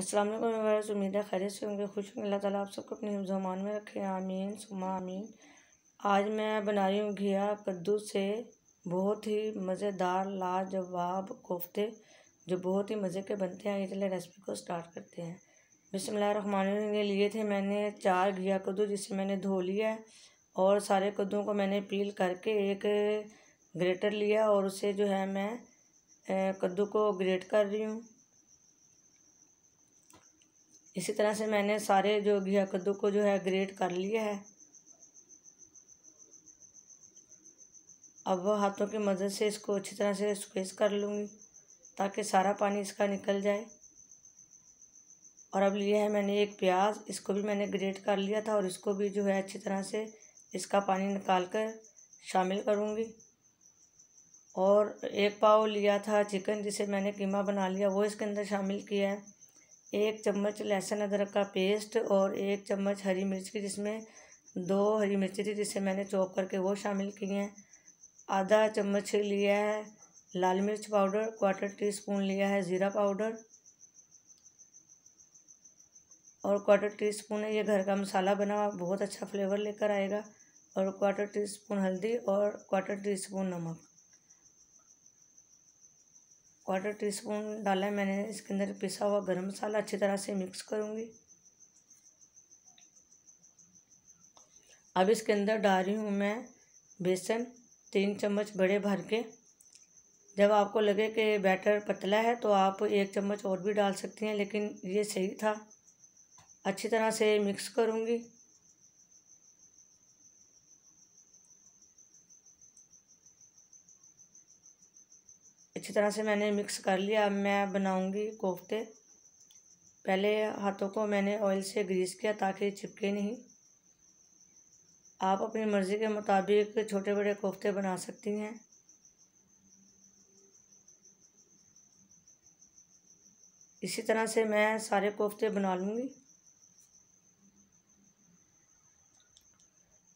अस्सलाम वालेकुम वर्स उम्मीद है खैर से होंगे खुश होंगे अल्लाह ताला आप सबको अपने जमान में रखें आमीन सुमा आमीन आज मैं बना रही हूँ घिया कद्दू से बहुत ही मज़ेदार लाजवाब कोफ्ते जो बहुत ही मज़े के बनते हैं चले रेसिपी को स्टार्ट करते हैं बिसमीम ने लिए थे मैंने चार घिया कद्दू जिसे मैंने धो लिया है और सारे कद्दू को मैंने पील करके एक ग्रेटर लिया और उसे जो है मैं कद्दू को ग्रेट कर रही हूँ इसी तरह से मैंने सारे जो घिया कद्दू को जो है ग्रेट कर लिया है अब वह हाथों की मदद से इसको अच्छी तरह से स्क्वेज कर लूँगी ताकि सारा पानी इसका निकल जाए और अब लिया है मैंने एक प्याज इसको भी मैंने ग्रेट कर लिया था और इसको भी जो है अच्छी तरह से इसका पानी निकाल कर शामिल करूँगी और एक पाव लिया था चिकन जिसे मैंने कीमा बना लिया वो इसके अंदर शामिल किया है एक चम्मच लहसुन अदरक का पेस्ट और एक चम्मच हरी मिर्च की जिसमें दो हरी मिर्ची थी जिसे मैंने चॉप करके वो शामिल की हैं आधा चम्मच लिया है लाल मिर्च पाउडर क्वार्टर टी स्पून लिया है ज़ीरा पाउडर और क्वार्टर टी स्पून है ये घर का मसाला बना हुआ बहुत अच्छा फ्लेवर लेकर आएगा और क्वार्टर टी स्पून हल्दी और क्वार्टर टी स्पून नमक क्वार्टर टी स्पून डाला है मैंने इसके अंदर पिसा हुआ गरम मसाला अच्छी तरह से मिक्स करूँगी अब इसके अंदर डाल रही हूँ मैं बेसन तीन चम्मच बड़े भर के जब आपको लगे कि बैटर पतला है तो आप एक चम्मच और भी डाल सकती हैं लेकिन ये सही था अच्छी तरह से मिक्स करूँगी अच्छी तरह से मैंने मिक्स कर लिया अब मैं बनाऊंगी कोफ्ते पहले हाथों को मैंने ऑयल से ग्रीस किया ताकि चिपके नहीं आप अपनी मर्ज़ी के मुताबिक छोटे बड़े कोफ्ते बना सकती हैं इसी तरह से मैं सारे कोफ्ते बना लूँगी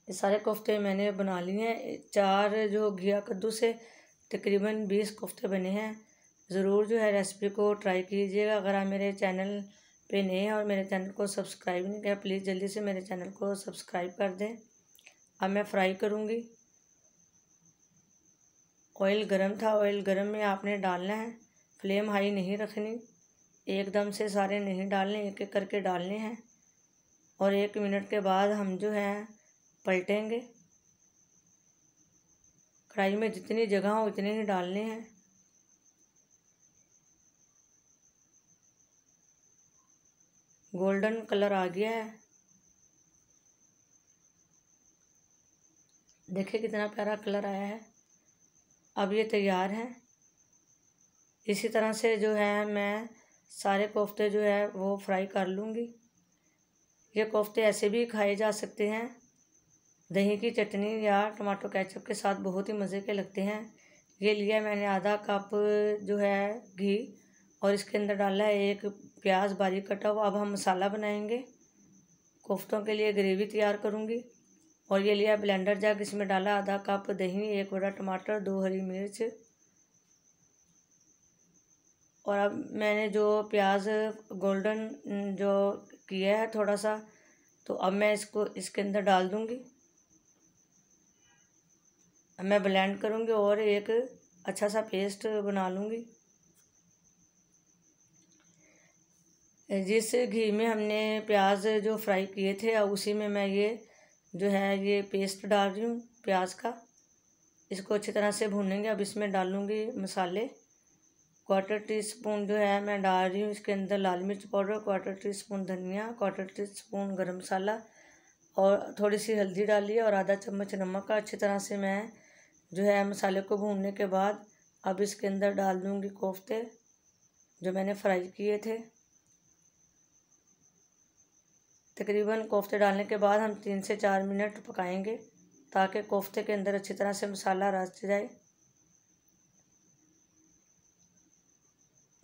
ये सारे कोफ्ते मैंने बना लिए हैं चार जो घिया कद्दू से तकरीबन बीस कोफ्ते बने हैं ज़रूर जो है रेसिपी को ट्राई कीजिएगा अगर आप मेरे चैनल पे नए हैं और मेरे चैनल को सब्सक्राइब नहीं किया प्लीज़ जल्दी से मेरे चैनल को सब्सक्राइब कर दें अब मैं फ्राई करूँगी ऑयल गरम था ऑयल गरम में आपने डालना है फ्लेम हाई नहीं रखनी एकदम से सारे नहीं डालने एक एक करके डालने हैं और एक मिनट के बाद हम जो हैं पलटेंगे कढ़ाई में जितनी जगह हो उतने ही डालने हैं गोल्डन कलर आ गया है देखिए कितना प्यारा कलर आया है अब ये तैयार है इसी तरह से जो है मैं सारे कोफ्ते जो है वो फ्राई कर लूँगी ये कोफ्ते ऐसे भी खाए जा सकते हैं दही की चटनी या टमाटो केचप के साथ बहुत ही मज़े के लगते हैं ये लिया मैंने आधा कप जो है घी और इसके अंदर डाला है एक प्याज बारीक कटा हुआ अब हम मसाला बनाएंगे कोफ्तों के लिए ग्रेवी तैयार करूँगी और ये लिया ब्लेंडर जग इसमें डाला आधा कप दही एक बड़ा टमाटर दो हरी मिर्च और अब मैंने जो प्याज गोल्डन जो किया है थोड़ा सा तो अब मैं इसको इसके अंदर डाल दूँगी मैं ब्लेंड करूँगी और एक अच्छा सा पेस्ट बना लूँगी जिस घी में हमने प्याज जो फ्राई किए थे उसी में मैं ये जो है ये पेस्ट डाल रही हूँ प्याज का इसको अच्छी तरह से भूनेंगे अब इसमें डालूँगी मसाले क्वार्टर टी स्पून जो है मैं डाल रही हूँ इसके अंदर लाल मिर्च पाउडर क्वार्टर टी स्पून धनिया क्वार्टर टी स्पून गर्म मसाला और थोड़ी सी हल्दी डाली और आधा चम्मच नमक का अच्छी तरह से मैं जो है मसाले को भूनने के बाद अब इसके अंदर डाल दूँगी कोफ्ते जो मैंने फ्राई किए थे तकरीबन कोफ्ते डालने के बाद हम तीन से चार मिनट पकाएंगे ताकि कोफ्ते के अंदर अच्छी तरह से मसाला रच जाए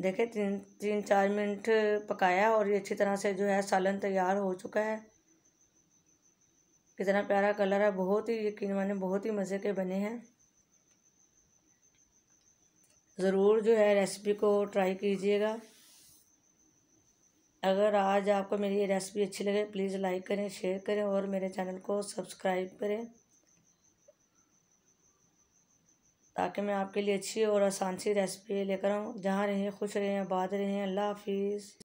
देखें तीन तीन चार मिनट पकाया और ये अच्छी तरह से जो है सालन तैयार हो चुका है कितना प्यारा कलर है बहुत ही यकीन माने बहुत ही मज़े के बने हैं ज़रूर जो है रेसिपी को ट्राई कीजिएगा अगर आज आपको मेरी ये रेसिपी अच्छी लगे प्लीज़ लाइक करें शेयर करें और मेरे चैनल को सब्सक्राइब करें ताकि मैं आपके लिए अच्छी और आसान सी रेसिपी लेकर आऊँ जहाँ रहें खुश रहें आबाद रहें अल्लाह हाफिज़